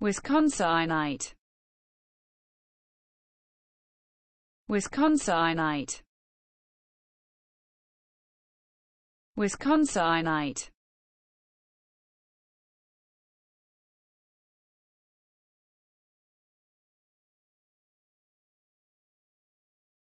Wisconsinite Wisconsinite Wisconsinite